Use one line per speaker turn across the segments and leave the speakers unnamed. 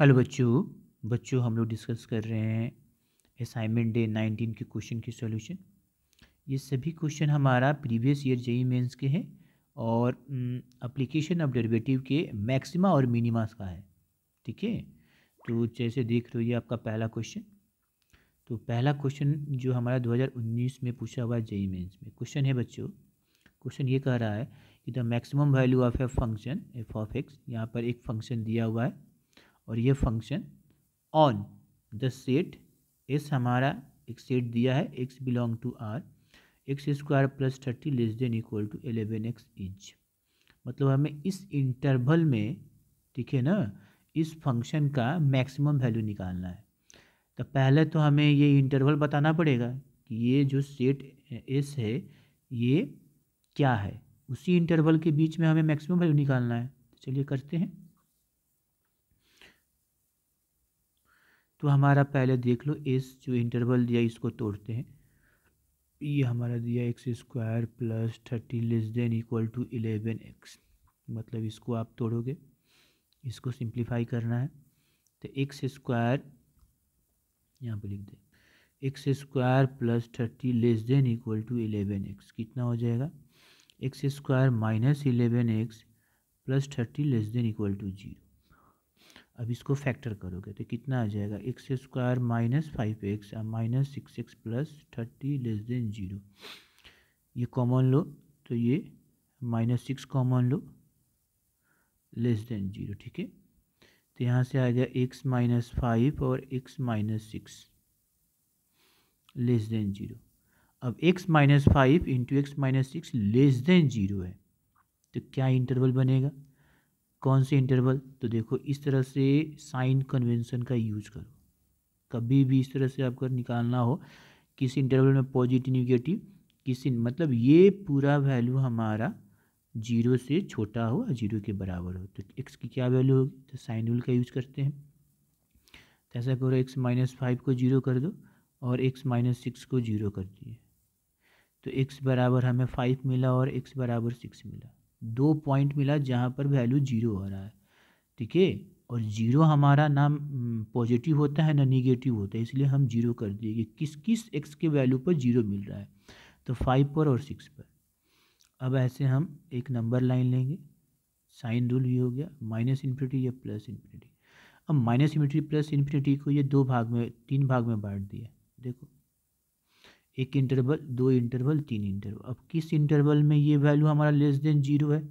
Hello बच्चों बच्चों हम लोग डिस्कस कर रहे हैं असाइनमेंट डे नाइनटीन के क्वेश्चन की सॉल्यूशन ये सभी क्वेश्चन हमारा प्रीवियस ईयर जेई मेंस के हैं और अप्लीकेशन ऑफ डेरिवेटिव के मैक्सिमा और मिनिमास का है ठीक है तो जैसे देख रहे हो ये आपका पहला क्वेश्चन तो पहला क्वेश्चन जो हमारा 2019 में पूछा हुआ है जेई मेन्स e में क्वेश्चन है बच्चों क्वेश्चन ये कह रहा है कि the maximum value of a function f of x यहाँ पर एक फंक्शन दिया हुआ है और ये function on the set S हमारा एक सेट दिया है x belong to R x square plus thirty less than equal to eleven x is मतलब हमें इस इंटरवल में ठीक है ना इस फंक्शन का मैक्सिमम वैल्यू निकालना है तो पहले तो हमें ये इंटरवल बताना पड़ेगा कि ये जो सेट एस है ये क्या है उसी इंटरवल के बीच में हमें मैक्सिमम वैल्यू निकालना है तो चलिए करते हैं तो हमारा पहले देख लो एस जो इंटरवल दिया इसको तोड़ते हैं ये हमारा दिया x square plus thirty less than equal to eleven x मतलब इसको आप तोड़ोगे इसको सिंप्लीफाई करना है तो एक्स स्क्वायर यहाँ पर लिख दे x square plus thirty less than equal to eleven x कितना हो जाएगा x square minus eleven x plus thirty less than equal to zero अब इसको फैक्टर करोगे तो कितना आ जाएगा x square minus five x minus six x plus thirty less than zero ये कॉमन लो तो ये माइनस सिक्स कॉमन लो लेस देन ज़ीरो ठीक है तो यहाँ से आ गया एक्स माइनस फाइव और x minus six less than zero अब x minus five into x minus six less than zero है तो क्या इंटरवल बनेगा कौन से इंटरवल तो देखो इस तरह से साइन कन्वेंशन का यूज करो कभी भी इस तरह से आपको निकालना हो किसी इंटरवल में पॉजिटिव निगेटिव किसी मतलब ये पूरा वैल्यू हमारा जीरो से छोटा हो और जीरो के बराबर हो तो एक्स की क्या वैल्यू होगी तो साइन रूल का यूज करते हैं तो ऐसा करो एक्स माइनस फाइव को जीरो कर दो और एक्स माइनस सिक्स को जीरो कर दिए तो एक्स बराबर हमें फाइव मिला और एक्स बराबर सिक्स मिला दो पॉइंट मिला जहाँ पर वैल्यू जीरो आ रहा है ठीक है और जीरो हमारा ना पॉजिटिव हम्म, होता है ना निगेटिव होता है इसलिए हम जीरो कर दिए कि किस किस एक्स के वैल्यू पर जीरो मिल रहा है तो फाइव पर और सिक्स पर अब ऐसे हम एक नंबर लाइन लेंगे साइन रूल ये हो गया माइनस इन्फिनिटी या प्लस इन्फिनिटी अब माइनस इन्फिनिटी प्लस इन्फिनिटी को ये दो भाग में तीन भाग में बांट दिया देखो एक इंटरवल दो इंटरवल तीन इंटरवल अब किस इंटरवल में ये वैल्यू हमारा लेस देन जीरो है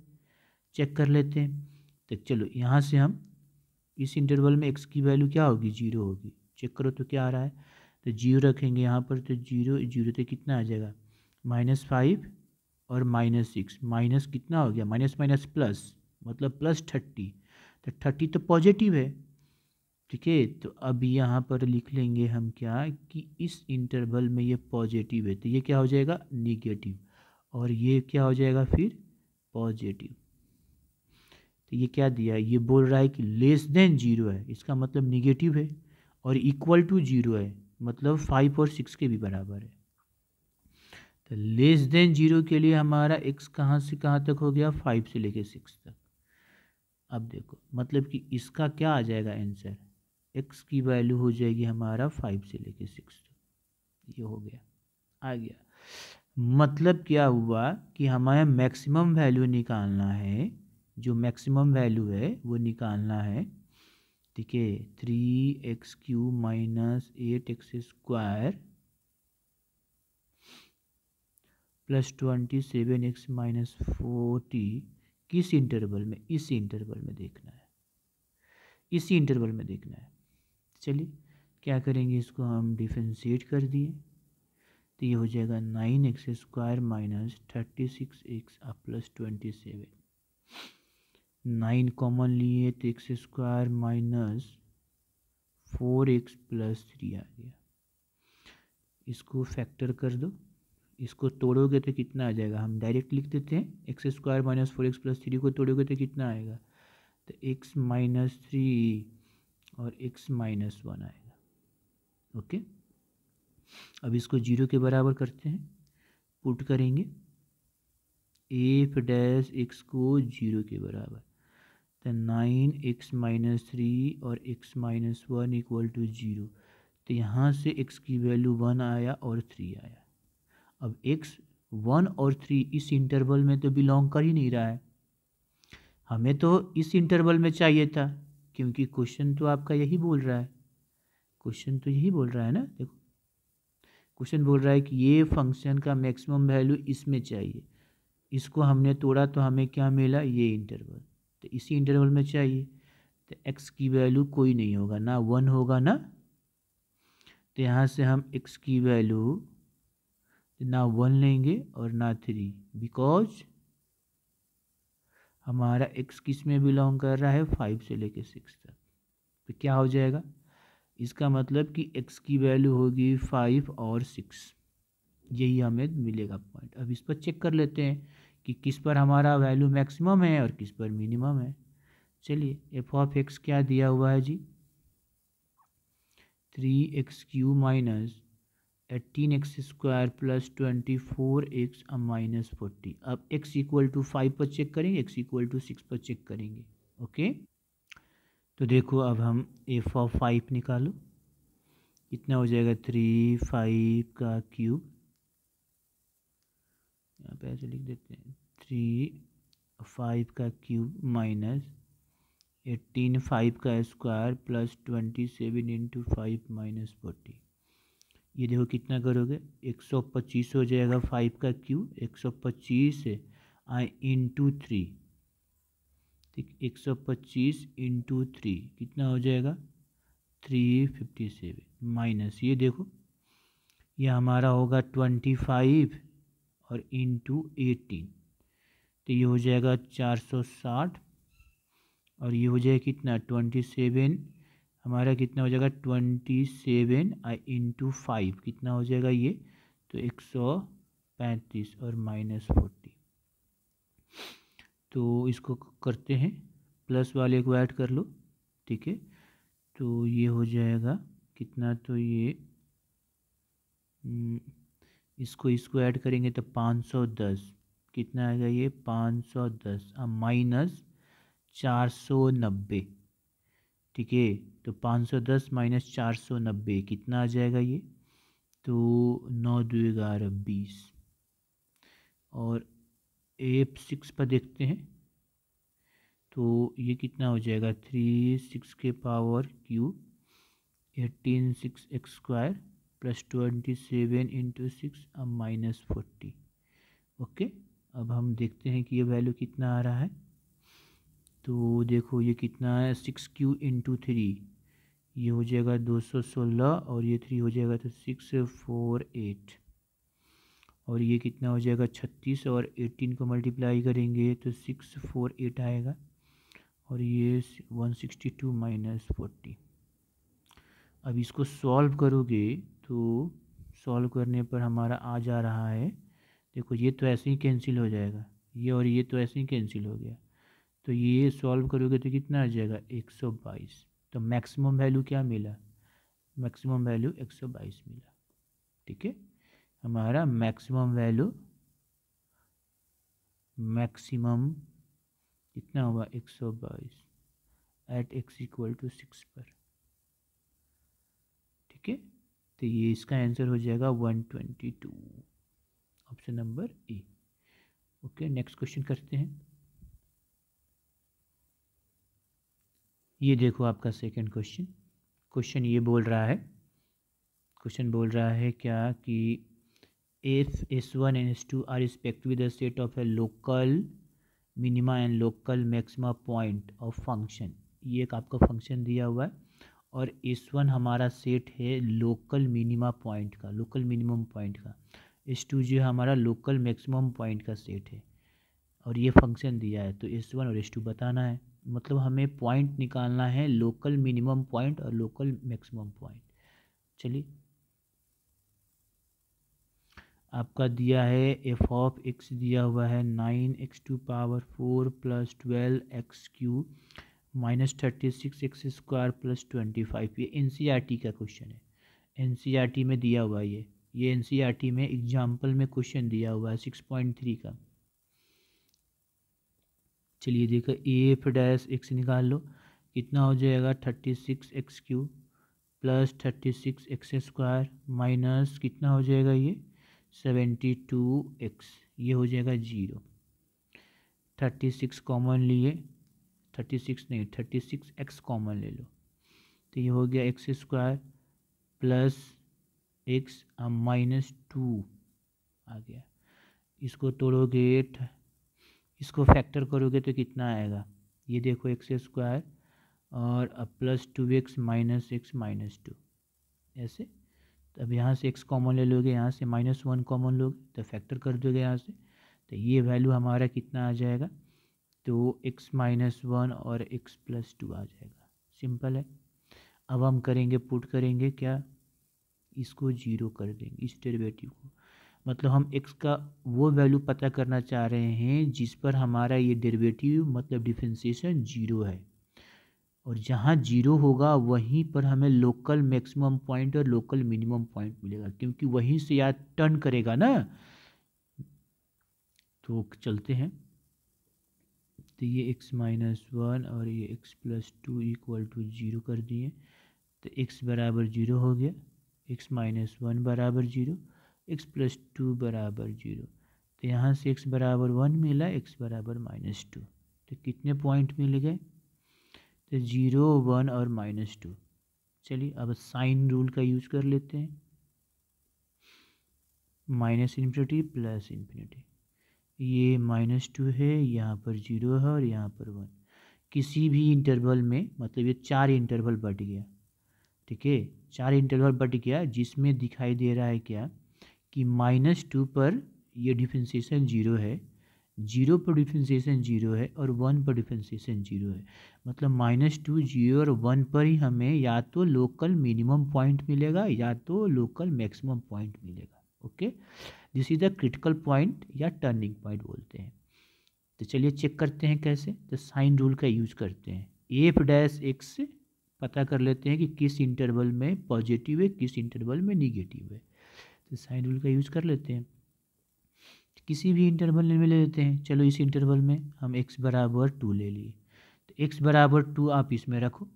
चेक कर लेते हैं तो चलो यहाँ से हम इस इंटरवल में एक्स की वैल्यू क्या होगी जीरो होगी चेक करो तो क्या आ रहा है तो जीरो रखेंगे यहाँ पर तो जीरो जीरो तो कितना आ जाएगा माइनस फाइव और माइनस सिक्स माइनस कितना हो गया माइनस माइनस प्लस मतलब प्लस थर्टी तो थर्टी तो पॉजिटिव है ठीक है तो अब यहाँ पर लिख लेंगे हम क्या कि इस इंटरवल में ये पॉजिटिव है तो ये क्या हो जाएगा निगेटिव और ये क्या हो जाएगा फिर पॉजिटिव तो ये क्या दिया ये बोल रहा है कि लेस देन जीरो है इसका मतलब निगेटिव है और इक्वल टू जीरो है मतलब फाइव और सिक्स के भी बराबर है तो लेस देन जीरो के लिए हमारा एक्स कहाँ से कहाँ तक हो गया फाइव से लेके सिक्स तक अब देखो मतलब कि इसका क्या आ जाएगा आंसर एक्स की वैल्यू हो जाएगी हमारा फाइव से लेके सिक्स ये हो गया आ गया मतलब क्या हुआ कि हमारे मैक्सिमम वैल्यू निकालना है जो मैक्सिमम वैल्यू है वो निकालना है ठीक है three x cube minus eight x square plus twenty seven x minus forty किस इंटरवल में इस इंटरवल में देखना है इसी इंटरवल में देखना है चलिए क्या करेंगे इसको हम डिफ्रेंशिएट कर दिए तो ये हो जाएगा nine x square minus thirty six x plus twenty seven nine common लिए तो x square minus four x plus three आ गया इसको फैक्टर कर दो इसको तोड़ोगे तो कितना आ जाएगा हम डायरेक्ट लिख देते हैं x square minus four x plus three को तोड़ोगे तो कितना आएगा तो एक्स माइनस थ्री और x माइनस वन आएगा ओके अब इसको जीरो के बराबर करते हैं पुट करेंगे एफ डैश एक्स को जीरो के बराबर तो नाइन एक्स माइनस थ्री और x minus one equal to zero तो यहाँ से एक्स की वैल्यू वन आया और थ्री आया अब एक्स वन और थ्री इस इंटरवल में तो बिलोंग कर ही नहीं रहा है हमें तो इस इंटरवल में चाहिए था क्योंकि क्वेश्चन तो आपका यही बोल रहा है क्वेश्चन तो यही बोल रहा है ना देखो क्वेश्चन बोल रहा है कि ये फंक्शन का मैक्सिमम वैल्यू इसमें चाहिए इसको हमने तोड़ा तो हमें क्या मिला ये इंटरवल तो इसी इंटरवल में चाहिए तो एक्स की वैल्यू कोई नहीं होगा ना वन होगा ना तो यहाँ से हम एक्स की वैल्यू ना वन लेंगे और ना थ्री बिकॉज हमारा एक्स किस में बिलोंग कर रहा है फाइव से लेके सिक्स तक तो क्या हो जाएगा इसका मतलब कि एक्स की वैल्यू होगी फाइव और सिक्स यही हमें मिलेगा पॉइंट अब इस पर चेक कर लेते हैं कि किस पर हमारा वैल्यू मैक्सिमम है और किस पर मिनिमम है चलिए एफ ऑफ एक्स क्या दिया हुआ है g three x cube minus eighteen x square plus twenty four x minus forty अब एक्स इक्वल टू फाइव पर चेक करेंगे एक्स इक्वल टू सिक्स पर चेक करेंगे ओके तो देखो अब हम एफ ऑफ फाइव निकालो कितना हो जाएगा थ्री फाइव का क्यूब यहाँ पे ऐसे लिख देते हैं थ्री फाइव का क्यूब माइनस एटीन फाइव का square plus twenty seven into five minus forty ये देखो कितना करोगे 125 हो जाएगा फाइव का क्यू 125 पच्चीस आई इंटू थ्री ठीक एक सौ पच्चीस इंटू थ्री कितना हो जाएगा थ्री फिफ्टी सेवन माइनस ये देखो ये हमारा होगा ट्वेंटी फाइव और इंटू एटीन तो ये हो जाएगा चार सौ साठ और ये हो जाएगा कितना ट्वेंटी सेवन हमारा कितना हो जाएगा ट्वेंटी सेवन इंटू फाइव कितना हो जाएगा ये तो एक सौ पैंतीस और माइनस फोर्टी तो इसको करते हैं प्लस वाले को ऐड कर लो ठीक है तो ये हो जाएगा कितना तो ये हम्म, इसको इसको ऐड करेंगे तो पाँच सौ दस कितना आएगा ये पाँच सौ दस माइनस चार सौ नब्बे ठीक है तो 510 माइनस चार सौ नब्बे कितना आ जाएगा ये तो नौ दो ग्यारह बीस और एफ सिक्स पर देखते हैं तो ये कितना हो जाएगा थ्री सिक्स के power cube eighteen six x square plus twenty seven into six अब माइनस फोर्टी ओके अब हम देखते हैं कि ये वैल्यू कितना आ रहा है तो देखो ये कितना है सिक्स क्यू इंटू थ्री ये हो जाएगा दो सौ सोलह और ये थ्री हो जाएगा तो सिक्स फोर एट और ये कितना हो जाएगा छत्तीस और एटीन को मल्टीप्लाई करेंगे तो सिक्स फोर एट आएगा और ये one sixty two minus forty अब इसको सॉल्व करोगे तो सॉल्व करने पर हमारा आ जा रहा है देखो ये तो ऐसे ही कैंसिल हो जाएगा ये और ये तो ऐसे ही कैंसिल हो गया तो ये सॉल्व करोगे तो कितना आ जाएगा एक सौ बाईस तो मैक्सिमम वैल्यू क्या मिला मैक्सिमम वैल्यू 122 मिला ठीक है हमारा मैक्सिमम वैल्यू मैक्सिमम कितना हुआ 122 at x equal to six पर ठीक है तो ये इसका आंसर हो जाएगा 122 option number A okay next question करते हैं ये देखो आपका सेकंड क्वेश्चन क्वेश्चन ये बोल रहा है क्वेश्चन बोल रहा है क्या कि f S one and S two are respect with the set of a local minima and local maxima point of function ये एक आपका फंक्शन दिया हुआ है और एस वन हमारा सेट है लोकल मिनिमा पॉइंट का लोकल मिनिमम पॉइंट का एस टू जो है हमारा लोकल मैक्सिमम पॉइंट का सेट है और ये फंक्शन दिया है तो एस वन और एस टू बताना है मतलब हमें पॉइंट निकालना है लोकल मिनिमम पॉइंट और लोकल मैक्सिमम पॉइंट चलिए आपका दिया है एफ ऑफ एक्स दिया हुआ है nine x to power four plus twelve x cube minus thirty six x square plus twenty five ये एन सी आर टी का क्वेश्चन है एन सी आर टी में दिया हुआ है ये ये एन सी आर टी में एग्जाम्पल में क्वेश्चन दिया हुआ है सिक्स पॉइंट थ्री का चलिए देखो एफ डैश एक्स निकाल लो कितना हो जाएगा thirty six x cube plus thirty six x square minus कितना हो जाएगा ये सेवेंटी टू एक्स ये हो जाएगा जीरो थर्टी सिक्स कॉमन लिए थर्टी सिक्स नहीं थर्टी सिक्स एक्स कॉमन ले लो तो ये हो गया x square plus x minus two आ गया इसको तोड़ोगे इसको फैक्टर करोगे तो कितना आएगा ये देखो एक्स स्क्वायर और plus two x minus x minus two ऐसे तो अब यहाँ से एक्स कॉमन ले लोगे यहाँ से माइनस वन कॉमन लोगे तो फैक्टर कर दोगे यहाँ से तो ये वैल्यू हमारा कितना आ जाएगा तो एक्स माइनस वन और एक्स प्लस टू आ जाएगा सिंपल है अब हम करेंगे पुट करेंगे क्या इसको जीरो कर देंगे इस डेरिवेटिव को मतलब हम x का वो वैल्यू पता करना चाह रहे हैं जिस पर हमारा ये डेरिवेटिव मतलब डिफ्रेंसीसन जीरो है और जहाँ जीरो होगा वहीं पर हमें लोकल मैक्सिमम पॉइंट और लोकल मिनिमम पॉइंट मिलेगा क्योंकि वहीं से यार टर्न करेगा ना तो चलते हैं तो ये x माइनस वन और ये x plus two equal to zero कर दिए तो x बराबर जीरो हो गया x माइनस वन बराबर जीरो एक्स प्लस टू बराबर जीरो तो यहाँ से एक्स बराबर वन मिला एक्स बराबर माइनस टू तो कितने पॉइंट मिल गए तो ज़ीरो वन और माइनस टू चलिए अब साइन रूल का यूज़ कर लेते हैं माइनस इन्फिनिटी प्लस इन्फिनिटी ये माइनस टू है यहाँ पर जीरो है और यहाँ पर वन किसी भी इंटरवल में मतलब ये चार इंटरवल बट गया ठीक है चार इंटरवल बट गया जिसमें दिखाई दे रहा है क्या कि माइनस टू पर ये डिफेंसीसन जीरो है जीरो पर डिफेंसीसन जीरो है और वन पर डिफेंसीसन जीरो है मतलब माइनस टू जीरो और वन पर ही हमें या तो लोकल मिनिमम पॉइंट मिलेगा या तो लोकल मैक्सिमम पॉइंट मिलेगा okay this is the critical point या टर्निंग पॉइंट बोलते हैं तो चलिए चेक करते हैं कैसे तो साइन रूल का यूज करते हैं एफ डैश एक्स पता कर लेते हैं कि किस इंटरवल में पॉजिटिव है किस इंटरवल में निगेटिव है तो साइन रूल का यूज कर लेते हैं किसी भी इंटरवल में ले लेते हैं चलो इस इंटरवल में हम एक्स बराबर टू ले लिए तो एक्स बराबर टू आप इसमें रखो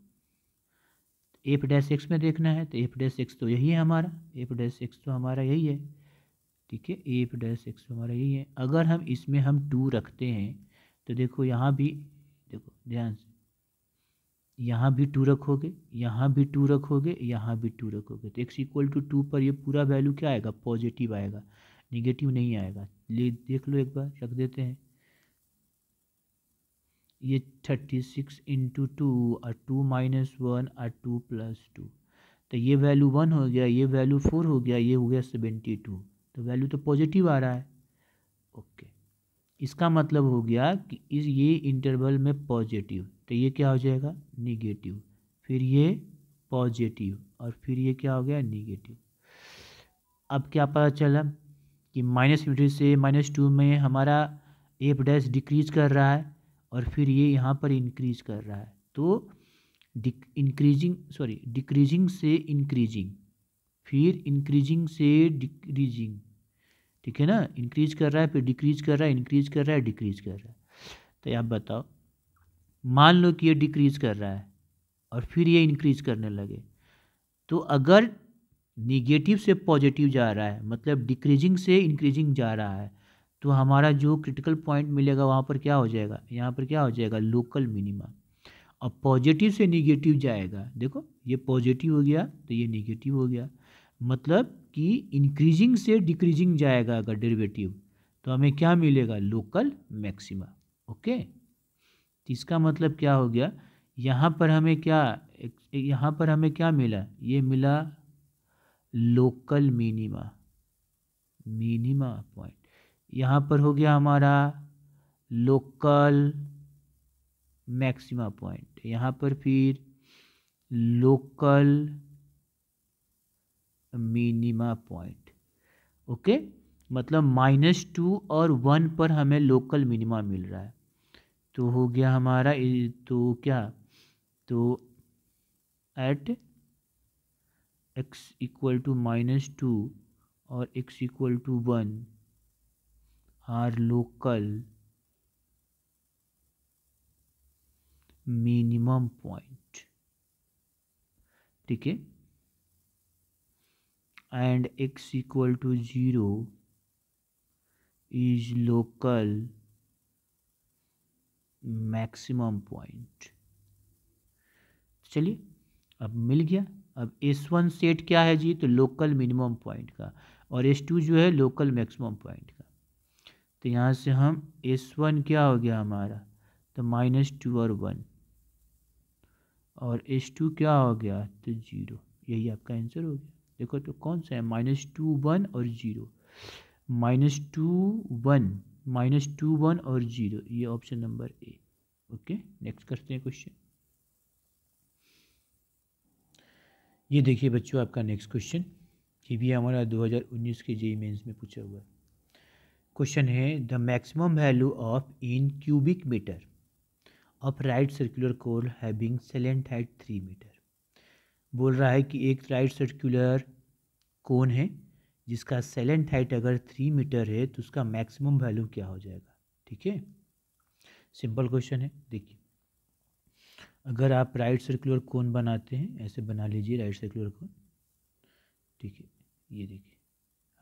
एफ डैश एक्स में देखना है तो एफ डैश एक्स तो यही है हमारा एफ डैश एक्स तो हमारा यही है ठीक है एफ डैश एक्स तो हमारा यही है अगर हम इसमें हम टू रखते हैं तो देखो यहाँ भी देखो ध्यान से यहाँ भी टू रखोगे यहाँ भी टू रखोगे यहाँ भी टू रखोगे तो एक्स इक्वल टू टू पर ये पूरा वैल्यू क्या आएगा पॉजिटिव आएगा निगेटिव नहीं आएगा ले देख लो एक बार रख देते हैं ये थर्टी सिक्स इंटू टू और टू माइनस वन और टू प्लस टू तो ये वैल्यू वन हो गया ये वैल्यू फोर हो गया ये हो गया सेवेंटी टू तो वैल्यू तो पॉजिटिव आ रहा है ओके इसका मतलब हो गया कि इस ये इंटरवल में पॉजिटिव तो ये क्या हो जाएगा निगेटिव फिर ये पॉजिटिव और फिर ये क्या हो गया निगेटिव अब क्या पता चला कि माइनस यूनिट से माइनस टू में हमारा एफ डैश डिक्रीज कर रहा है और फिर ये यहाँ पर इंक्रीज कर रहा है तो इंक्रीजिंग सॉरी डिक्रीजिंग से इंक्रीजिंग फिर इंक्रीजिंग से डिक्रीजिंग ठीक है ना इंक्रीज कर रहा है फिर डिक्रीज कर रहा है इंक्रीज कर रहा है डिक्रीज कर रहा है तो आप बताओ मान लो कि ये डिक्रीज कर रहा है और फिर ये इंक्रीज करने लगे तो अगर निगेटिव से पॉजिटिव जा रहा है मतलब डिक्रीजिंग से इंक्रीजिंग जा रहा है तो हमारा जो क्रिटिकल पॉइंट मिलेगा वहाँ पर क्या हो जाएगा यहाँ पर क्या हो जाएगा लोकल मिनिमा और पॉजिटिव से निगेटिव जाएगा देखो ये पॉजिटिव हो गया तो ये निगेटिव हो गया मतलब कि इंक्रीजिंग से डिक्रीजिंग जाएगा अगर डेरिवेटिव तो हमें क्या मिलेगा लोकल मैक्सिमा ओके इसका मतलब क्या हो गया यहाँ पर हमें क्या यहाँ पर हमें क्या मिला ये मिला लोकल मिनिमा मिनिमा पॉइंट यहाँ पर हो गया हमारा लोकल मैक्सिमा पॉइंट यहाँ पर फिर लोकल मिनिमा पॉइंट ओके मतलब माइनस टू और वन पर हमें लोकल मिनिमा मिल रहा है तो हो गया हमारा तो क्या तो at x equal to minus two और x equal to one are local minimum point ठीक है and x equal to zero is local maximum point तो चलिए अब मिल गया अब एस वन सेट क्या है जी तो लोकल मिनिमम पॉइंट का और एस टू जो है लोकल मैक्सिमम पॉइंट का तो यहाँ से हम एस वन क्या हो गया हमारा तो माइनस टू और वन और एस टू क्या हो गया तो ज़ीरो यही आपका आंसर हो गया देखो तो कौन सा है माइनस टू वन और zero minus two one minus two one और ज़ीरो ये option number A okay next करते हैं क्वेश्चन ये देखिए बच्चों आपका नेक्स्ट क्वेश्चन ये भी हमारा 2019 के जेई मेंस में पूछा हुआ है क्वेश्चन है the maximum value of in cubic metre of right circular cone having slant height three metre बोल रहा है कि एक राइट सर्कुलर कोन है जिसका सेलेंट हाइट अगर थ्री मीटर है तो उसका मैक्सिमम वैल्यू क्या हो जाएगा ठीक है सिंपल क्वेश्चन है देखिए अगर आप राइट सर्कुलर कोन बनाते हैं ऐसे बना लीजिए राइट सर्कुलर कोन ठीक है ये देखिए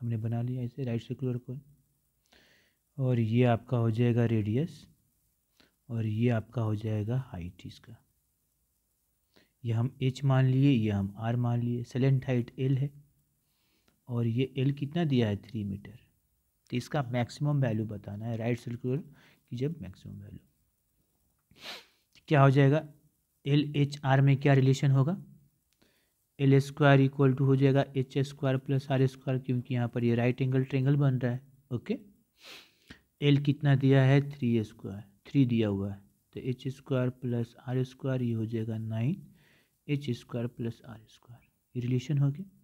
हमने बना लिया ऐसे राइट सर्कुलर कोन और ये आपका हो जाएगा रेडियस और ये आपका हो जाएगा हाइट इसका ये हम एच मान लिए ये हम आर मान लिए सेलेंट हाइट एल है और ये एल कितना दिया है थ्री मीटर तो इसका मैक्सिमम वैल्यू बताना है राइट सर्कुलर की जब मैक्सिमम वैल्यू क्या हो जाएगा एल एच आर में क्या रिलेशन होगा एल स्क्वायर इक्वल टू हो जाएगा H square plus R square क्योंकि यहाँ पर ये राइट एंगल ट्रेंगल बन रहा है ओके एल कितना दिया है थ्री स्क्वायर थ्री दिया हुआ है तो H square plus R square ये हो जाएगा nine H square plus R square ये रिलेशन हो गया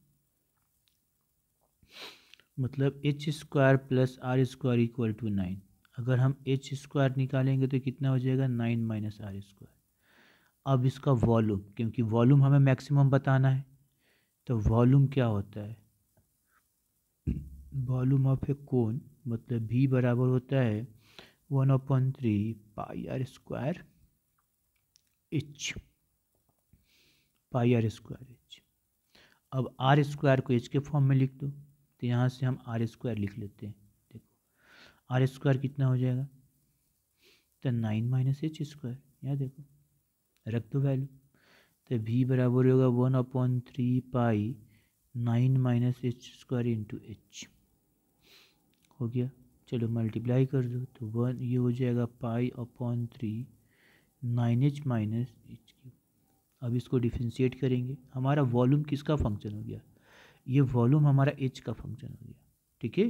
मतलब H square plus R square equal to nine अगर हम एच स्क्वायर निकालेंगे तो कितना हो जाएगा नाइन माइनस आर स्क्वायर अब इसका वॉल्यूम क्योंकि वॉल्यूम हमें मैक्सिमम बताना है तो वॉल्यूम क्या होता है वॉल्यूम ऑफ ए कोन मतलब भी बराबर होता है one upon three pi R square H pi R square H अब आर स्क्वायर को एच के फॉर्म में लिख दो तो यहाँ से हम आर स्क्वायर लिख लेते हैं देखो आर स्क्वायर कितना हो जाएगा तो नाइन माइनस एच स्क्वायर यहाँ देखो रख दो वैल्यू तो भी बराबर होगा one upon three pi nine minus H square into H हो गया चलो मल्टीप्लाई कर दो तो वन ये हो जाएगा pi upon three nine H minus H cube अब इसको डिफ्रेंशिएट करेंगे हमारा वॉल्यूम किसका फंक्शन हो गया ये वॉल्यूम हमारा एच का फंक्शन हो गया ठीक है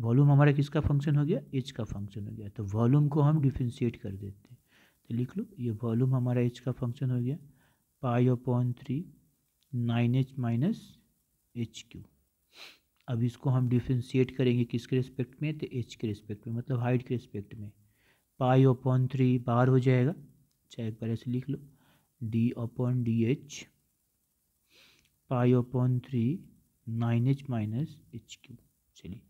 वॉल्यूम हमारा किसका फंक्शन हो गया एच का फंक्शन हो गया तो वॉल्यूम को हम डिफ्रेंशिएट कर देते हैं तो लिख लो ये वॉल्यूम हमारा एच का फंक्शन हो गया pi upon three nine H minus H cube अब इसको हम डिफ्रेंशिएट करेंगे किसके रिस्पेक्ट में तो एच के रिस्पेक्ट में मतलब हाइट के रिस्पेक्ट में पाई अपॉन थ्री बाहर हो जाएगा चाहे एक बार ऐसे लिख लो D upon D H pi upon three nine H minus H cube चलिए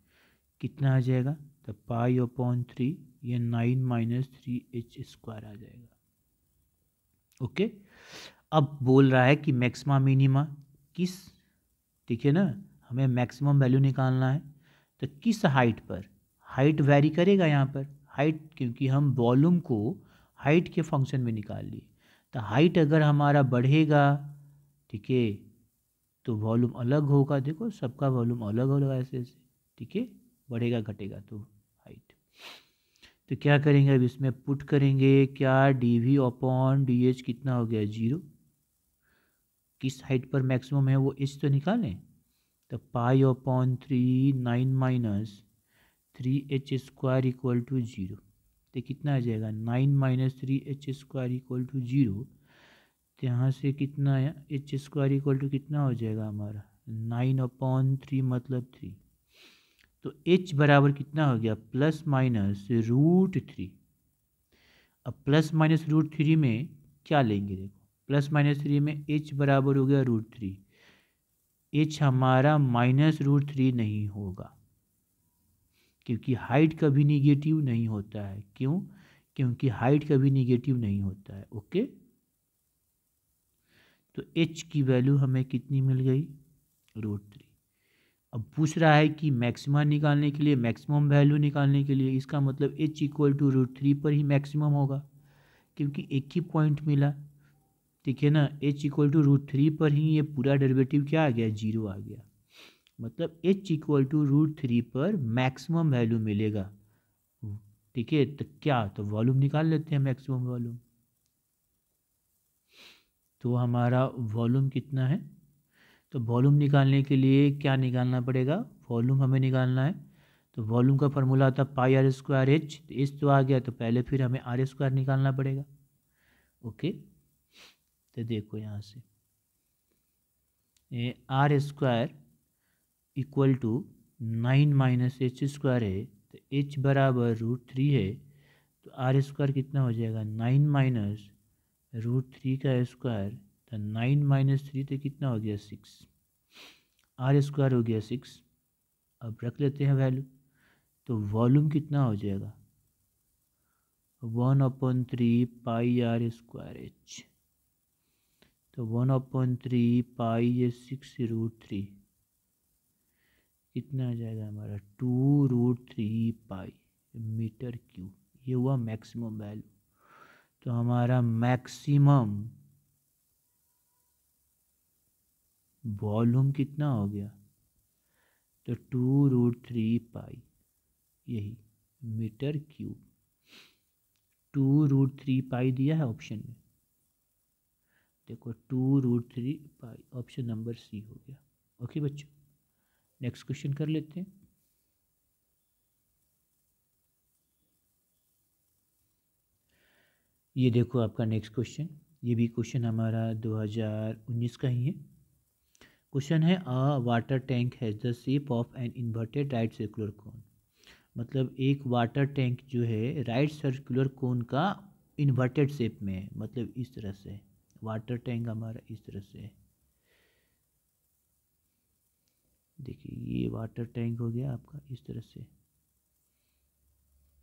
कितना आ जाएगा तो पाई अपॉन थ्री या nine minus three H square आ जाएगा ओके अब बोल रहा है कि मैक्सिमा मिनिमा किस ठीक है ना हमें मैक्सिमम वैल्यू निकालना है तो किस हाइट पर हाइट वेरी करेगा यहाँ पर हाइट क्योंकि हम वॉल्यूम को हाइट के फंक्शन में निकाल लिए तो हाइट अगर हमारा बढ़ेगा ठीक है तो वॉल्यूम अलग होगा देखो सबका वॉल्यूम अलग होगा ऐसे ऐसे ठीक है बढ़ेगा घटेगा तो हाइट तो क्या करेंगे अब इसमें पुट करेंगे क्या D V upon D H कितना हो गया जीरो किस हाइट पर मैक्सिमम है वो एच तो निकालें तो pi upon three nine minus three H square equal to zero तो कितना आ जाएगा nine minus three H square equal to zero तो यहाँ से कितना एच स्क्वायर इक्वल टू कितना हो जाएगा हमारा नाइन अपॉन थ्री मतलब थ्री तो एच बराबर कितना हो गया प्लस माइनस रूट थ्री अब प्लस माइनस रूट थ्री में क्या लेंगे देखो प्लस माइनस थ्री में एच बराबर हो गया रूट थ्री एच हमारा माइनस रूट थ्री नहीं होगा क्योंकि हाइट कभी निगेटिव नहीं होता है क्यों क्योंकि हाइट कभी निगेटिव नहीं होता है ओके तो एच की वैल्यू हमें कितनी मिल गई रूट थ्री अब पूछ रहा है कि मैक्सिमा निकालने के लिए मैक्सिमम वैल्यू निकालने के लिए इसका मतलब H equal to root three पर ही मैक्सिमम होगा क्योंकि एक ही पॉइंट मिला ठीक है ना H equal to root three पर ही ये पूरा डेरिवेटिव क्या आ गया जीरो आ गया मतलब H equal to root three पर मैक्सिमम वैल्यू मिलेगा ठीक है तो क्या तो वॉल्यूम निकाल लेते हैं मैक्सिमम वॉल्यूम तो हमारा वॉल्यूम कितना है तो वॉल्यूम निकालने के लिए क्या निकालना पड़ेगा वॉल्यूम हमें निकालना है तो वॉल्यूम का फॉर्मूला आता पाई आर स्क्वायर एच तो एच तो आ गया तो पहले फिर हमें आर स्क्वायर निकालना पड़ेगा ओके तो देखो यहाँ से R square equal to nine minus H square है तो एच बराबर रूट थ्री है तो आर स्क्वायर कितना हो जाएगा नाइन माइनस रूट थ्री का स्क्वायर तो नाइन माइनस थ्री तो कितना हो गया सिक्स आर स्क्वायर हो गया सिक्स अब रख लेते हैं वैल्यू तो वॉल्यूम कितना हो जाएगा one upon three pi R square H तो वन अपॉन थ्री पाई ये सिक्स रूट थ्री कितना आ जाएगा हमारा two root three pi metre cube ये हुआ मैक्सिमम वैल्यू तो हमारा मैक्सिमम वॉल्यूम कितना हो गया तो टू रूट थ्री पाई यही metre cube two root three pi दिया है ऑप्शन में देखो two root three pi option number C हो गया ओके बच्चों नेक्स्ट क्वेश्चन कर लेते हैं ये देखो आपका नेक्स्ट क्वेश्चन ये भी क्वेश्चन हमारा 2019 का ही है क्वेश्चन है a water tank has the shape of an inverted right circular cone मतलब एक वाटर टैंक जो है राइट सर्कुलर कोन का इन्वर्टेड शेप में है मतलब इस तरह से वाटर टैंक हमारा इस तरह से है देखिए ये वाटर टैंक हो गया आपका इस तरह से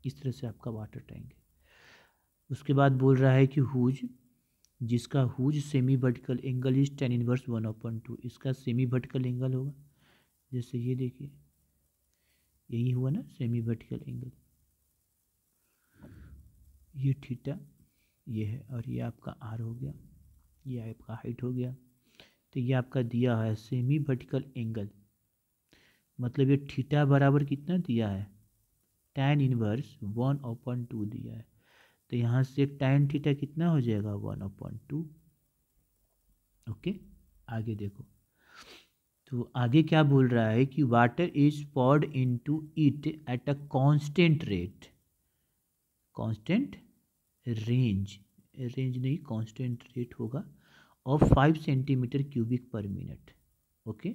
इस तरह से आपका वाटर टैंक है उसके बाद बोल रहा है कि हुज जिसका whose semi vertical angle is tan inverse one upon two इसका सेमी वर्टिकल एंगल होगा जैसे ये देखिए यही हुआ ना सेमी वर्टिकल एंगल ये थीटा ये है और ये आपका आर हो गया ये आपका हाइट हो गया तो ये आपका दिया है सेमी वर्टिकल एंगल मतलब ये थीटा बराबर कितना दिया है tan inverse one upon two दिया है तो यहाँ से टाइन थीटा कितना हो जाएगा वन अपॉन टू ओके आगे देखो तो आगे क्या बोल रहा है कि water is poured into it at a constant rate constant range range नहीं कांस्टेंट रेट होगा of five centimetre cubic per minute okay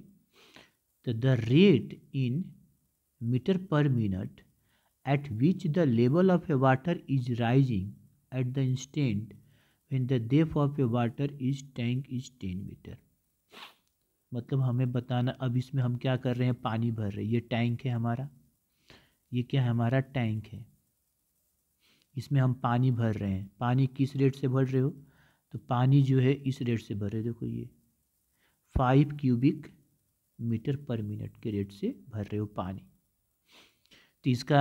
तो the rate in metre per minute at which the level of a water is rising at the instant when the depth of a water is tank is ten metre मतलब हमें बताना अब इसमें हम क्या कर रहे हैं पानी भर रहे हैं ये टैंक है हमारा ये क्या है हमारा टैंक है इसमें हम पानी भर रहे हैं पानी किस रेट से भर रहे हो तो पानी जो है इस रेट से भर रहे हो देखो ये five cubic metre per minute के रेट से भर रहे हो पानी तो इसका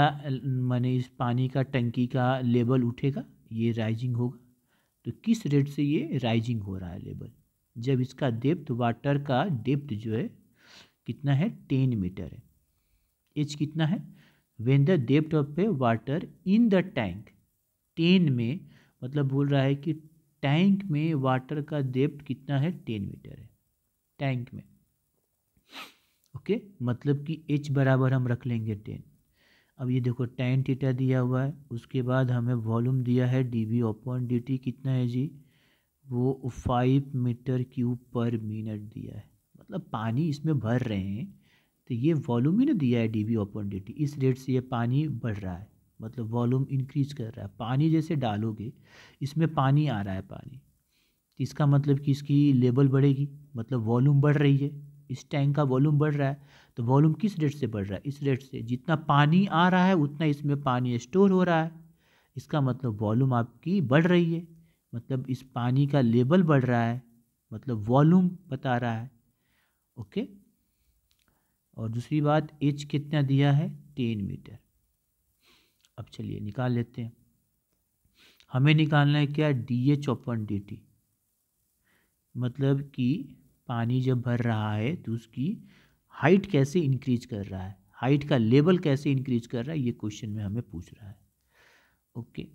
माने इस पानी का टंकी का लेवल उठेगा ये राइजिंग होगा तो किस रेट से ये राइजिंग हो रहा है लेवल जब इसका डेप्थ वाटर का डेप्थ जो है कितना है टेन मीटर है एच कितना है when the depth of a water in the tank ten में मतलब बोल रहा है कि टैंक में वाटर का डेप्थ कितना है टेन मीटर है टैंक में ओके okay? मतलब कि एच बराबर हम रख लेंगे टेन अब ये देखो टेन थीटा दिया हुआ है उसके बाद हमें वॉल्यूम दिया है D V upon D T कितना है जी वो five metre cube per minute दिया है मतलब पानी इसमें भर रहे हैं तो ये वॉल्यूम ही ना दिया है D V upon D T इस रेट से ये पानी बढ़ रहा है मतलब वॉल्यूम इंक्रीज कर रहा है पानी जैसे डालोगे इसमें पानी आ रहा है पानी तो इसका मतलब कि इसकी लेवल बढ़ेगी मतलब वॉल्यूम बढ़ रही है इस टैंक का वॉल्यूम बढ़ रहा है तो वॉल्यूम किस रेट से बढ़ रहा है इस रेट से जितना पानी आ रहा है उतना इसमें पानी स्टोर हो रहा है इसका मतलब वॉल्यूम आपकी बढ़ रही है मतलब इस पानी का लेवल बढ़ रहा है मतलब वॉल्यूम बता रहा है ओके और दूसरी बात एच कितना दिया है टेन मीटर अब चलिए निकाल लेते हैं हमें निकालना है क्या D H upon D T मतलब कि पानी जब भर रहा है तो उसकी हाइट कैसे इंक्रीज कर रहा है हाइट का लेवल कैसे इंक्रीज कर रहा है ये क्वेश्चन में हमें पूछ रहा है ओके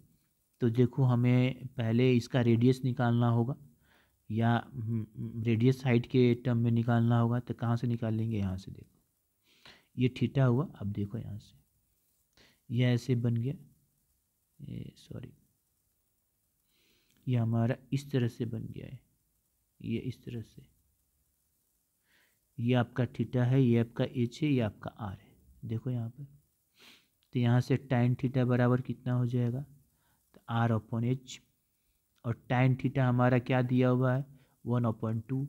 तो देखो हमें पहले इसका रेडियस निकालना होगा या रेडियस हम्म, हाइट हम्म, के टर्म में निकालना होगा तो कहाँ से निकालेंगे यहाँ से देखो ये ठीठा हुआ अब देखो यहाँ से यह ऐसे बन गया सॉरी ये हमारा इस तरह से बन गया है ये इस तरह से ये आपका थीटा है ये आपका एच है ये आपका आर है देखो यहाँ पर तो यहाँ से टाइन थीटा बराबर कितना हो जाएगा तो आर अपॉन एच और टाइन थीटा हमारा क्या दिया हुआ है वन अपॉइंट टू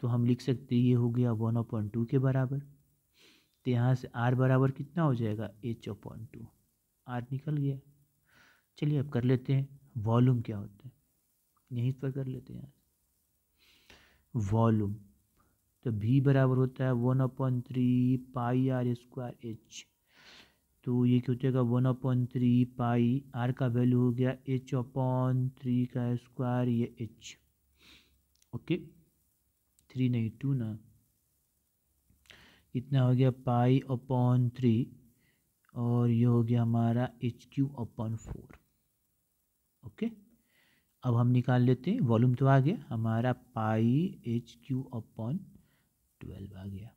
तो हम लिख सकते ये हो गया वन अपॉइंट टू के बराबर तो यहाँ से आर बराबर कितना हो जाएगा एच अपॉइंट टू आर निकल गया चलिए अब कर लेते हैं वॉल्यूम क्या होता है यहीं पर कर लेते हैं वॉल्यूम तो भी बराबर होता है one upon three pi R square H तो ये क्या हो जाएगा one upon three pi R का वैल्यू हो गया एच अपॉन थ्री का स्क्वायर ये एच ओके थ्री नहीं टू ना इतना हो गया पाई अपॉन थ्री और ये हो गया हमारा H cube upon four okay अब हम निकाल लेते हैं वॉल्यूम तो आ गया हमारा pi H cube upon twelve आ गया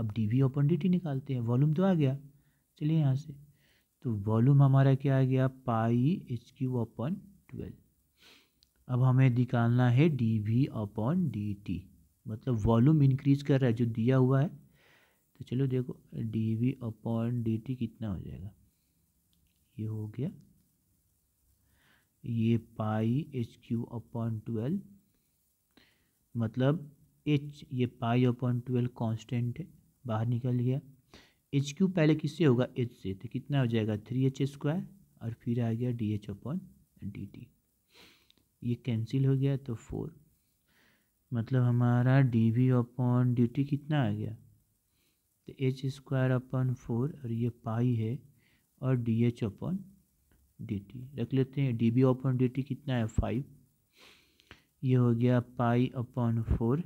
अब D V upon D T निकालते हैं वॉल्यूम तो आ गया चलिए यहाँ से तो वॉल्यूम हमारा क्या आ गया pi H cube upon twelve अब हमें निकालना है D V upon D T मतलब वॉल्यूम इंक्रीज कर रहा है जो दिया हुआ है तो चलो देखो D V upon D T कितना हो जाएगा ये हो गया ये pi H cube upon twelve मतलब एच ये पाई अपॉन ट्वेल्व कॉन्स्टेंट है बाहर निकल गया एच क्यू पहले किससे होगा एच से तो कितना हो जाएगा थ्री एच स्क्वायर और फिर आ गया D H upon D T ये कैंसिल हो गया तो फोर मतलब हमारा D V upon D T कितना आ गया तो एच स्क्वायर अपॉन फोर और ये पाई है और D H upon D T रख लेते हैं D V upon D T कितना है फाइव ये हो गया पाई अपॉन फोर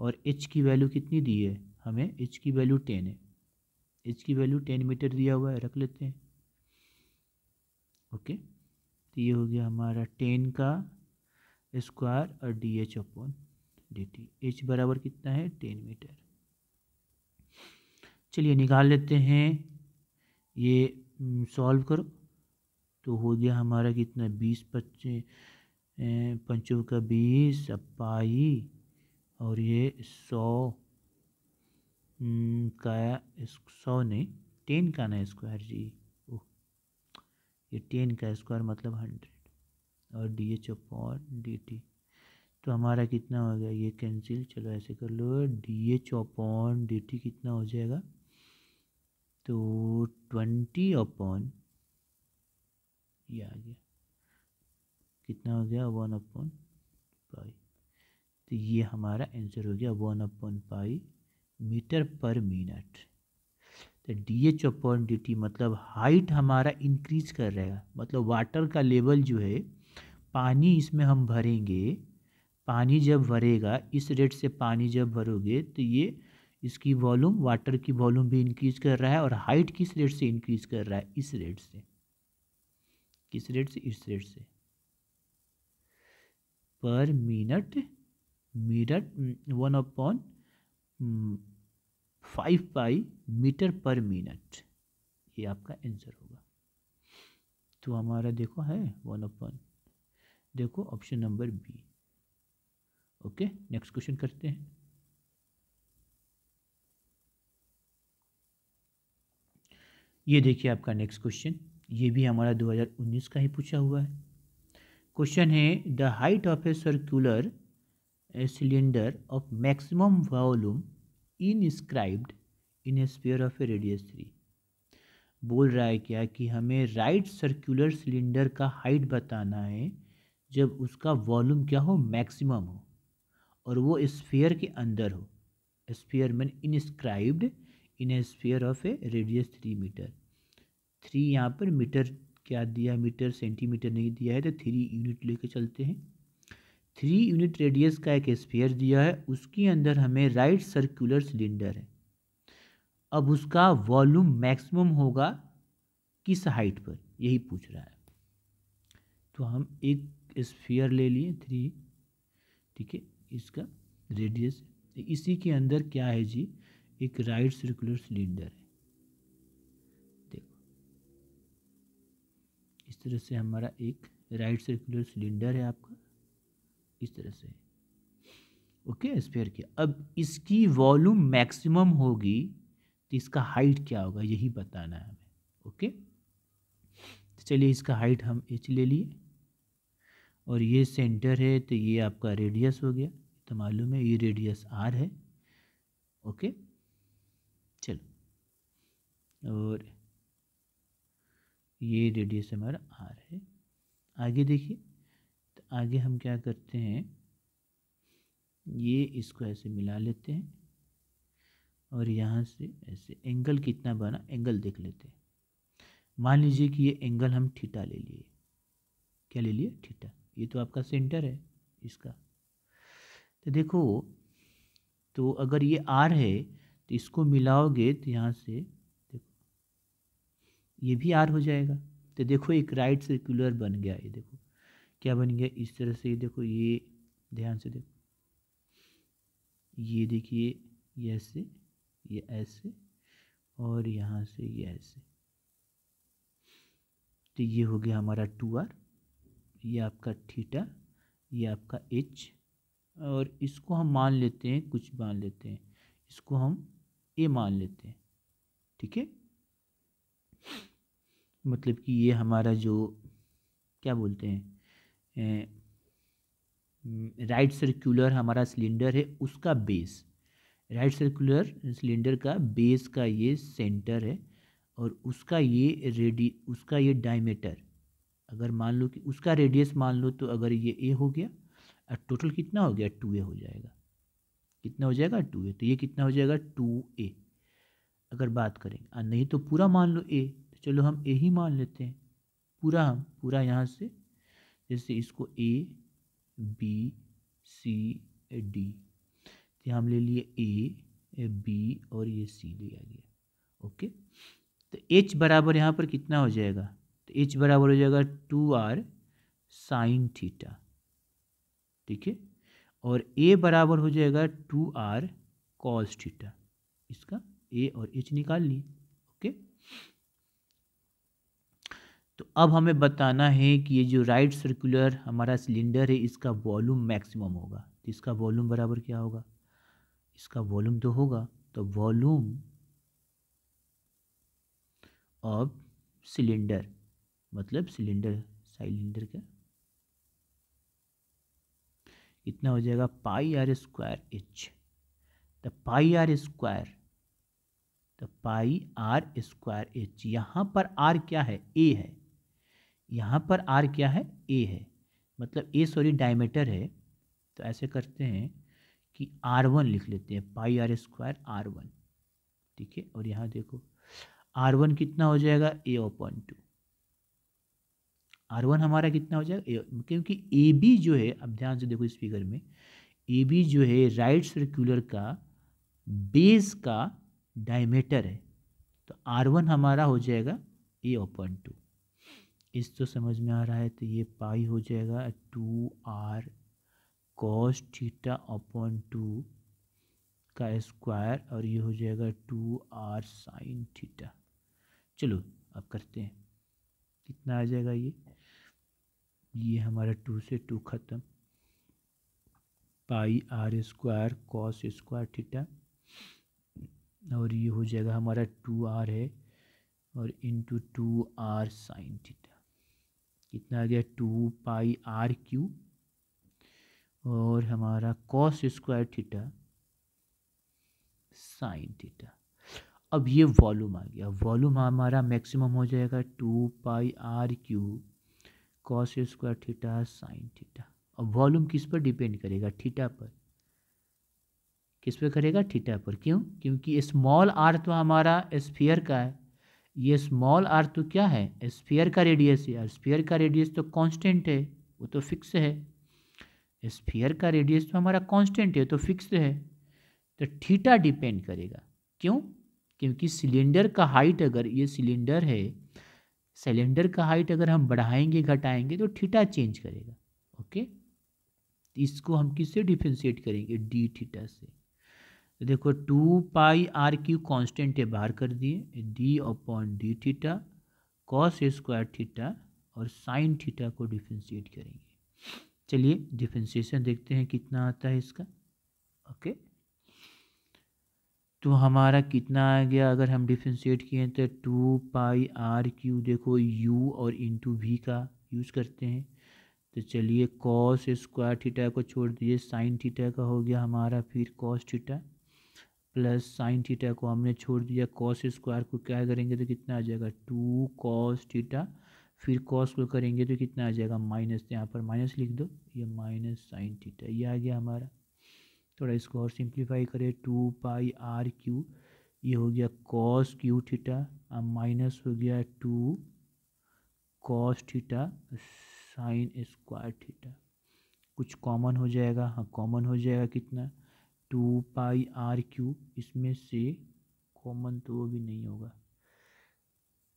और एच की वैल्यू कितनी दी है हमें एच की वैल्यू टेन है एच की वैल्यू टेन मीटर दिया हुआ है रख लेते हैं ओके तो ये हो गया हमारा टेन का स्क्वायर और D H upon D T H बराबर कितना है टेन मीटर चलिए निकाल लेते हैं ये सॉल्व हम्म, करो तो हो गया हमारा कितना बीस पच्चीस पंचों का बीस अपाई और ये सौ हम्म, का सौ नहीं टेन का ना स्क्वायर जी ओह ये टेन का स्क्वायर मतलब हंड्रेड और D H upon D T तो हमारा कितना हो गया ये कैंसिल चलो ऐसे कर लो D H upon D T कितना हो जाएगा तो ट्वेंटी अपॉन ये आ गया कितना हो गया वन अपॉन पाई तो ये हमारा आंसर हो गया one upon pi metre per minute तो D H upon D T मतलब हाइट हमारा इंक्रीज कर रहेगा मतलब वाटर का लेवल जो है पानी इसमें हम भरेंगे पानी जब भरेगा इस रेट से पानी जब भरोगे तो ये इसकी वॉल्यूम वाटर की वॉल्यूम भी इंक्रीज कर रहा है और हाइट किस रेट से इंक्रीज कर रहा है इस रेट से किस रेट से इस रेट से per minute metre one upon five pi metre per minute ये आपका आंसर होगा तो हमारा देखो है वन अपॉन देखो option number B okay next question करते हैं ये देखिए आपका नेक्स्ट क्वेश्चन ये भी हमारा 2019 का ही पूछा हुआ है क्वेश्चन है the height of a circular a cylinder of maximum volume inscribed in a sphere of a radius three बोल रहा है क्या कि हमें राइट सर्कुलर सिलेंडर का हाइट बताना है जब उसका वॉल्यूम क्या हो मैक्सिमम हो और वो स्फीयर के अंदर हो sphere man inscribed in a sphere of a radius three metre three यहाँ पर मीटर क्या दिया मीटर सेंटीमीटर नहीं दिया है तो थ्री यूनिट लेके चलते हैं थ्री यूनिट रेडियस का एक स्पेयर दिया है उसके अंदर हमें राइट सर्कुलर सिलेंडर है अब उसका वॉल्यूम मैक्सिमम होगा किस हाइट पर यही पूछ रहा है तो हम एक स्फीयर ले लिए थ्री ठीक है इसका रेडियस तो इसी के अंदर क्या है जी एक राइट सर्कुलर सिलेंडर है देखो इस तरह से हमारा एक राइट सर्कुलर सिलेंडर है आपका इस तरह से ओके स्पेयर की अब इसकी वॉल्यूम मैक्सिमम होगी तो इसका हाइट क्या होगा यही बताना है हमें ओके तो चलिए इसका हाइट हम एच ले लिए और ये सेंटर है तो ये आपका रेडियस हो गया तो मालूम है ये रेडियस आर है ओके चलो और ये रेडियस हमारा आर है आगे देखिए आगे हम क्या करते हैं ये इसको ऐसे मिला लेते हैं और यहाँ से ऐसे एंगल कितना बना एंगल देख लेते हैं मान लीजिए कि ये एंगल हम ठीटा ले लिए क्या ले लिए ठीटा ये तो आपका सेंटर है इसका तो देखो तो अगर ये आर है तो इसको मिलाओगे तो यहाँ से देखो ये भी आर हो जाएगा तो देखो एक राइट सर्कुलर बन गया ये देखो क्या बन गया इस तरह से ये देखो ये ध्यान से देखो ये देखिए ये ऐसे ये ऐसे और यहाँ से ये ऐसे तो ये हो गया हमारा टू आर ये आपका थीटा ये आपका एच और इसको हम मान लेते हैं कुछ मान लेते हैं इसको हम ए मान लेते हैं ठीक है मतलब कि ये हमारा जो क्या बोलते हैं राइट सर्कुलर हमारा सिलेंडर है उसका बेस राइट सर्कुलर सिलेंडर का बेस का ये सेंटर है और उसका ये रेडी उसका ये डायमीटर अगर मान लो कि उसका रेडियस मान लो तो अगर ये ए हो गया और टोटल कितना हो गया टू ए हो जाएगा कितना हो जाएगा टू ए तो ये कितना हो जाएगा टू ए अगर बात करें और नहीं तो पूरा मान लो ए तो चलो हम ए ही मान लेते हैं पूरा हम पूरा यहाँ से जैसे इसको ए बी सी डी तो हम ले लिए ए बी और ये सी लिया गया ओके तो एच बराबर यहाँ पर कितना हो जाएगा तो एच बराबर हो जाएगा टू आर साइन थीटा ठीक है और ए बराबर हो जाएगा टू आर कॉस थीटा इसका ए और एच निकाल लिए ओके तो अब हमें बताना है कि ये जो राइट सर्कुलर हमारा सिलेंडर है इसका वॉल्यूम मैक्सिमम होगा तो इसका वॉल्यूम बराबर क्या होगा इसका वॉल्यूम तो होगा तो वॉल्यूम ऑफ सिलेंडर मतलब सिलेंडर सिलेंडर का कितना हो जाएगा पाई आर स्क्वायर एच तो पाई आर स्क्वायर तो पाई आर स्क्वायर एच यहाँ पर आर क्या है ए है यहाँ पर आर क्या है ए है मतलब ए सॉरी डायमीटर है तो ऐसे करते हैं कि आर वन लिख लेते हैं pi R square R one ठीक है और यहाँ देखो आर वन कितना हो जाएगा A upon two R one हमारा कितना हो जाएगा ए क्योंकि ए बी जो है अब ध्यान से देखो इस फिगर में ए बी जो है राइट सर्कुलर का बेस का डायमीटर है तो आर वन हमारा हो जाएगा ए ओपन टू इस तो समझ में आ रहा है तो ये पाई हो जाएगा two R cos theta upon two का स्क्वायर और ये हो जाएगा टू आर साइन थीटा चलो अब करते हैं कितना आ जाएगा ये ये हमारा टू से टू ख़त्म pi R square cos square theta और ये हो जाएगा हमारा टू आर है और into two R sine theta कितना आ गया टू पाई आर क्यू और हमारा cos square theta sine theta अब ये वॉल्यूम आ गया वॉल्यूम हमारा मैक्सिमम हो जाएगा two pi R cube cos square theta sine theta अब वॉल्यूम किस पर डिपेंड करेगा थीटा पर किस पर करेगा थीटा पर क्यों क्योंकि स्मॉल आर तो हमारा स्फीयर का है ये स्मॉल आर तो क्या है स्फीयर का रेडियस है और स्फीयर का रेडियस तो कांस्टेंट है वो तो फिक्स है स्फीयर का रेडियस तो हमारा कांस्टेंट है तो फिक्स है तो थीटा डिपेंड करेगा क्यों क्योंकि सिलेंडर का हाइट अगर ये सिलेंडर है सिलेंडर का हाइट अगर हम बढ़ाएंगे घटाएंगे तो थीटा चेंज करेगा ओके इसको हम किससे डिफ्रेंशिएट करेंगे डी थीटा से तो देखो two pi R cube constant है बाहर कर दिए D upon D theta cos square theta और साइन थीटा को डिफ्रेंशिएट करेंगे चलिए डिफ्रेंशिएशन देखते हैं कितना आता है इसका ओके तो हमारा कितना आ गया अगर हम डिफ्रेंशिएट किए तो टू पाई आर क्यू देखो यू और इंटू वी का यूज़ करते हैं तो चलिए कॉस स्क्वायर थीटा को छोड़ दीजिए साइन थीटा का हो गया हमारा फिर cos theta plus sine theta को हमने छोड़ दिया कॉस स्क्वायर को क्या करेंगे तो कितना आ जाएगा टू कॉस थीटा फिर कॉस को करेंगे तो कितना आ जाएगा माइनस तो यहाँ पर माइनस लिख दो ये माइनस साइन थीटा ये आ गया हमारा थोड़ा इसको और सिंप्लीफाई करें टू पाई आर क्यू ये हो गया कॉस क्यू थीटा अब माइनस हो गया two cos theta sine square theta कुछ कॉमन हो जाएगा हाँ कॉमन हो जाएगा कितना टू पाई आर क्यू इसमें से कॉमन तो वो भी नहीं होगा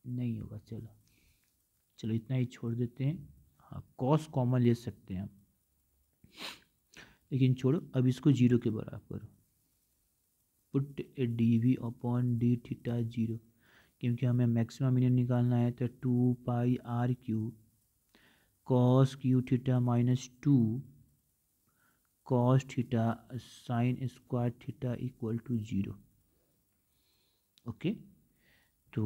नहीं होगा चलो चलो इतना ही छोड़ देते हैं हाँ कॉस कॉमन ले सकते हैं हम लेकिन छोड़ो अब इसको जीरो के बराबर put a D V upon D theta zero क्योंकि हमें मैक्सिमम मिनिमम निकालना है तो two pi R cube cos cube theta minus two cos theta sine square theta equal to zero okay तो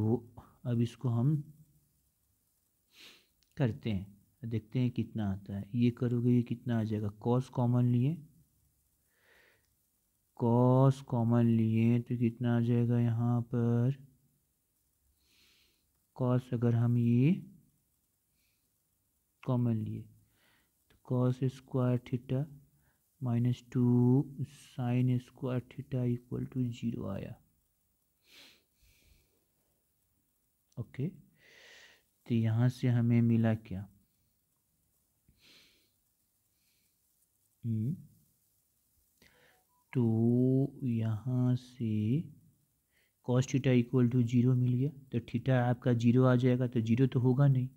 अब इसको हम करते हैं देखते हैं कितना आता है ये करोगे ये कितना आ जाएगा कॉस कॉमन लिए कॉस कॉमन लिए तो कितना आ जाएगा यहाँ पर कॉस अगर हम ये कॉमन लिए तो cos square theta minus two sine square theta equal to zero आया ओके तो यहाँ से हमें मिला क्या हम्म, तो यहाँ से cos theta equal to zero मिल गया तो थीटा आपका जीरो आ जाएगा तो जीरो तो होगा नहीं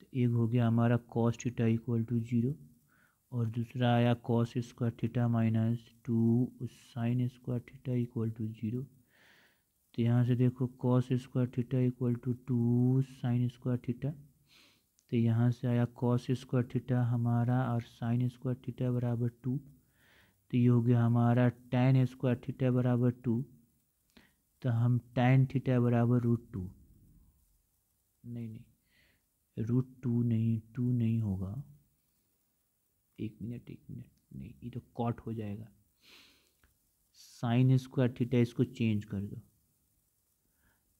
तो एक हो गया हमारा cos theta equal to zero और दूसरा आया cos square theta minus two sine square theta equal to zero तो यहाँ से देखो cos square theta equal to two sine square theta तो यहाँ से आया कॉस स्क्वायर थीटा हमारा और साइन स्क्वायर थीटा बराबर टू तो ये हो गया हमारा टेन स्क्वायर थीटा बराबर टू तो हम टेन थीटा बराबर रूट टू नहीं नहीं रूट टू नहीं टू नहीं होगा एक मिनट एक मिनट नहीं ये तो कॉट हो जाएगा साइन स्क्वायर थीटा इसको चेंज कर दो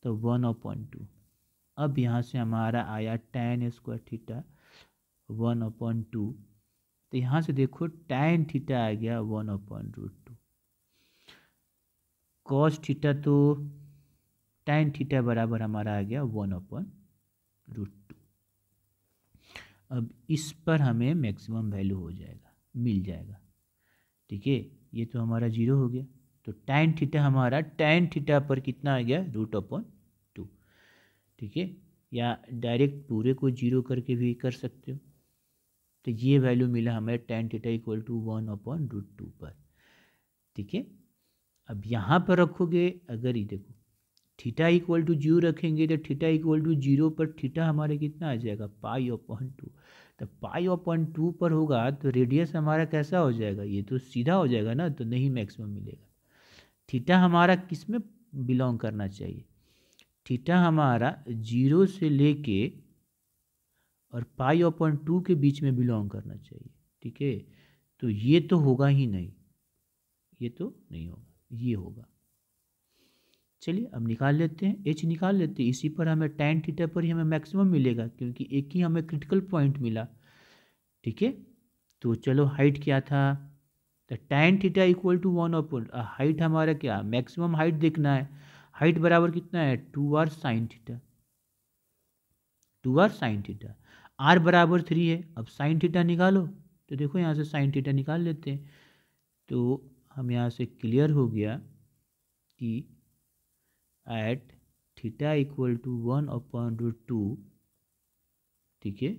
तो वन अपॉइंट टू अब यहाँ से हमारा आया tan square theta one upon two तो यहाँ से देखो टेन थीटा आ गया one upon root two cos theta तो टेन थीटा बराबर हमारा आ गया वन अपॉइंट रूट टू अब इस पर हमें मैक्सिमम वैल्यू हो जाएगा मिल जाएगा ठीक है ये तो हमारा जीरो हो गया तो टैन थीटा हमारा टैन थीटा पर कितना आ गया रूट अपॉन टू ठीक है या डायरेक्ट पूरे को जीरो करके भी कर सकते हो तो ये वैल्यू मिला हमें tan theta equal to one upon root two पर ठीक है अब यहाँ पर रखोगे अगर ये देखो थीटा इक्वल टू जीरो रखेंगे तो थीटा इक्वल टू जीरो पर थीटा हमारे कितना आ जाएगा पाई अपॉन टू तो पाई अपॉन टू पर होगा तो रेडियस हमारा कैसा हो जाएगा ये तो सीधा हो जाएगा ना तो नहीं मैक्सिमम मिलेगा थीटा हमारा किस में बिलोंग करना चाहिए थीटा हमारा जीरो से लेके और पाई अपॉन टू के बीच में बिलोंग करना चाहिए ठीक है तो ये तो होगा ही नहीं ये तो नहीं होगा ये होगा चलिए अब निकाल लेते हैं एच निकाल लेते हैं इसी पर हमें टेन थीटा पर ही हमें मैक्सिमम मिलेगा क्योंकि एक ही हमें क्रिटिकल पॉइंट मिला ठीक है तो चलो हाइट क्या था तो tan theta equal to one upon height हमारा क्या मैक्सिमम हाइट देखना है हाइट बराबर कितना है two R sine theta two R sine theta R बराबर थ्री है अब साइन थीटा निकालो तो देखो यहाँ से साइन थीटा निकाल लेते हैं तो हम यहाँ से क्लियर हो गया कि at theta equal to one upon root two ठीक है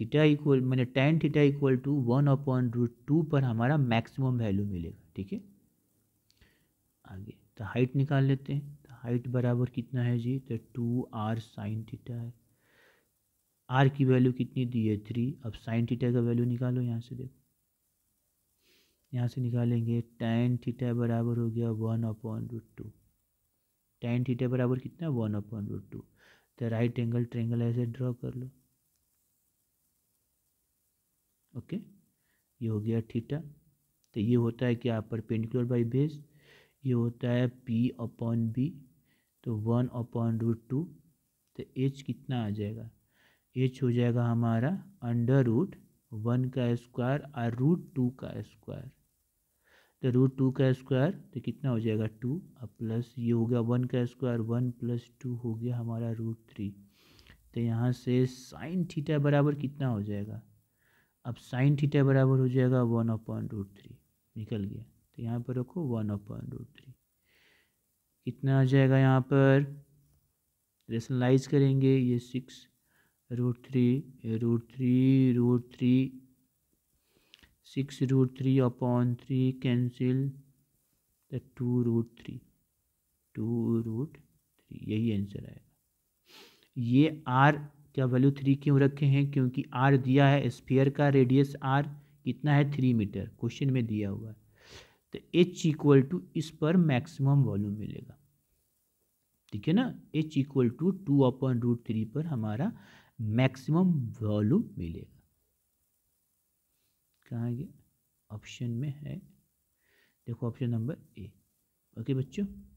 थीटा इक्वल मैंने tan theta equal to one upon root two पर हमारा मैक्सिमम वैल्यू मिलेगा ठीक है आगे तो हाइट निकाल लेते हैं तो हाइट बराबर कितना है जी तो टू आर साइन थीटा है आर की वैल्यू कितनी दी है थ्री अब साइन थीटा का वैल्यू निकालो यहाँ से देखो यहाँ से निकालेंगे टेन थीटा बराबर हो गया one upon root two tan theta बराबर कितना वन अपॉन रूट टू तो राइट एंगल ट्रेंगल ऐसे ड्रॉ कर लो ओके ये हो गया थीटा तो ये होता है कि आप पर पेंडिकुलर बाई बेस ये होता है पी अपॉन बी तो वन अपॉन रूट टू तो एच कितना आ जाएगा एच हो जाएगा हमारा अंडर रूट वन का स्क्वायर और रूट टू का स्क्वायर तो रूट टू का स्क्वायर तो कितना हो जाएगा टू अब प्लस ये हो गया वन का स्क्वायर वन प्लस टू हो गया हमारा रूट थ्री तो यहाँ से साइन थीटा बराबर कितना हो जाएगा अब साइन थीटा बराबर हो जाएगा वन अपॉन रूट थ्री निकल गया तो यहाँ पर रखो वन अपॉइंट रूट थ्री कितना आ जाएगा यहाँ पर रेशनलाइज करेंगे ये six root three root three root three six root three upon three cancel the two root three two root three यही आंसर आएगा ये आर क्या वैल्यू थ्री क्यों रखे हैं क्योंकि आर दिया है स्फीयर का रेडियस आर कितना है थ्री मीटर क्वेश्चन में दिया हुआ है तो एच इक्वल टू इस पर मैक्सिमम वॉल्यूम मिलेगा ठीक है ना H equal to two upon root three पर हमारा मैक्सिमम वॉल्यूम मिलेगा कहाँ ये ऑप्शन में है देखो ऑप्शन नंबर ए ओके बच्चों